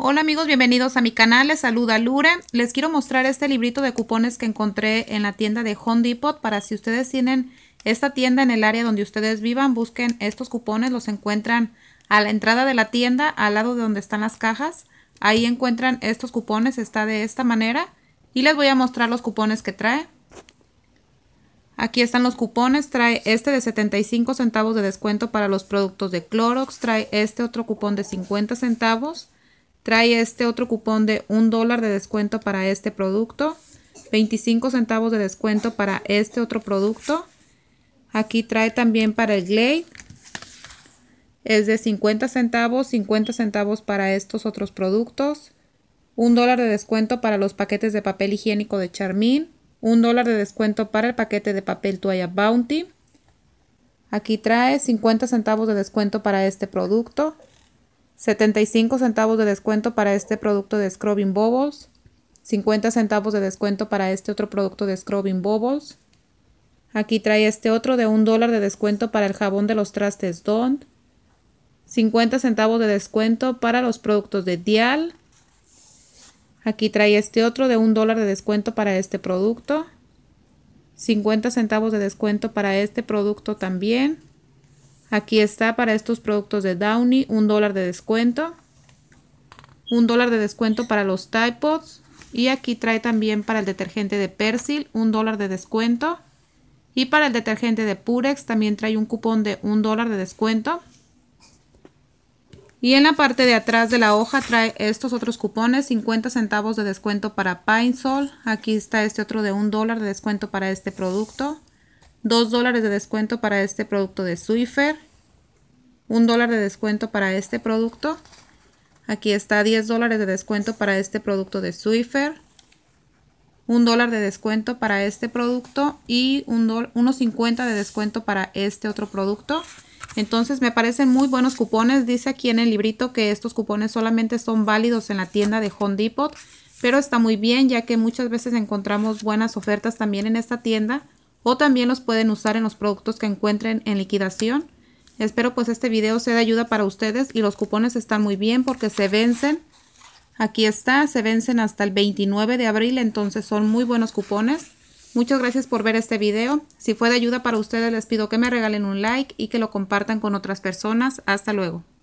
Hola amigos, bienvenidos a mi canal, les saluda Lure. Les quiero mostrar este librito de cupones que encontré en la tienda de Home Depot para si ustedes tienen esta tienda en el área donde ustedes vivan, busquen estos cupones, los encuentran a la entrada de la tienda, al lado de donde están las cajas. Ahí encuentran estos cupones, está de esta manera. Y les voy a mostrar los cupones que trae. Aquí están los cupones, trae este de 75 centavos de descuento para los productos de Clorox, trae este otro cupón de 50 centavos Trae este otro cupón de un dólar de descuento para este producto. 25 centavos de descuento para este otro producto. Aquí trae también para el Glade. Es de 50 centavos, 50 centavos para estos otros productos. Un dólar de descuento para los paquetes de papel higiénico de Charmin. Un dólar de descuento para el paquete de papel toalla Bounty. Aquí trae 50 centavos de descuento para este producto. 75 centavos de descuento para este producto de Scrubbing Bobos. 50 centavos de descuento para este otro producto de Scrubbing Bobos. Aquí trae este otro de un dólar de descuento para el jabón de los trastes Don. 50 centavos de descuento para los productos de Dial. Aquí trae este otro de un dólar de descuento para este producto. 50 centavos de descuento para este producto también. Aquí está para estos productos de Downy, un dólar de descuento. Un dólar de descuento para los Tide Pods. Y aquí trae también para el detergente de Persil, un dólar de descuento. Y para el detergente de Purex también trae un cupón de un dólar de descuento. Y en la parte de atrás de la hoja trae estos otros cupones, 50 centavos de descuento para Pine Sol. Aquí está este otro de un dólar de descuento para este producto. 2 dólares de descuento para este producto de Swiffer, 1 dólar de descuento para este producto. Aquí está 10 dólares de descuento para este producto de Swiffer, 1 dólar de descuento para este producto y 1.50 de descuento para este otro producto. Entonces me parecen muy buenos cupones. Dice aquí en el librito que estos cupones solamente son válidos en la tienda de Home Depot. Pero está muy bien ya que muchas veces encontramos buenas ofertas también en esta tienda o también los pueden usar en los productos que encuentren en liquidación. Espero pues este video sea de ayuda para ustedes y los cupones están muy bien porque se vencen. Aquí está, se vencen hasta el 29 de abril, entonces son muy buenos cupones. Muchas gracias por ver este video. Si fue de ayuda para ustedes les pido que me regalen un like y que lo compartan con otras personas. Hasta luego.